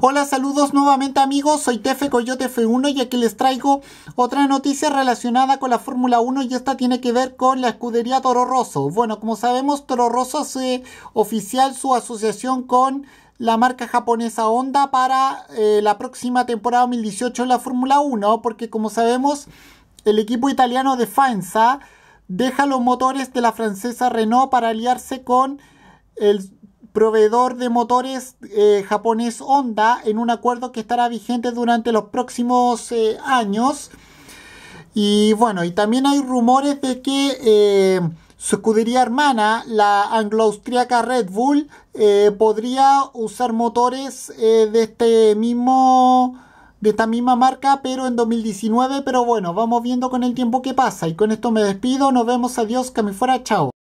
Hola, saludos nuevamente amigos, soy Tefe Coyote F1 y aquí les traigo otra noticia relacionada con la Fórmula 1 y esta tiene que ver con la escudería Toro Rosso. Bueno, como sabemos, Toro Rosso hace oficial su asociación con la marca japonesa Honda para eh, la próxima temporada 2018 en la Fórmula 1, porque como sabemos, el equipo italiano de Faenza deja los motores de la francesa Renault para aliarse con el proveedor de motores eh, japonés Honda en un acuerdo que estará vigente durante los próximos eh, años. Y bueno, y también hay rumores de que eh, su escudería hermana, la anglo Red Bull, podría usar motores de este mismo de esta misma marca, pero en 2019. Pero bueno, vamos viendo con el tiempo que pasa. Y con esto me despido. Nos vemos. Adiós. Que me fuera. Chao.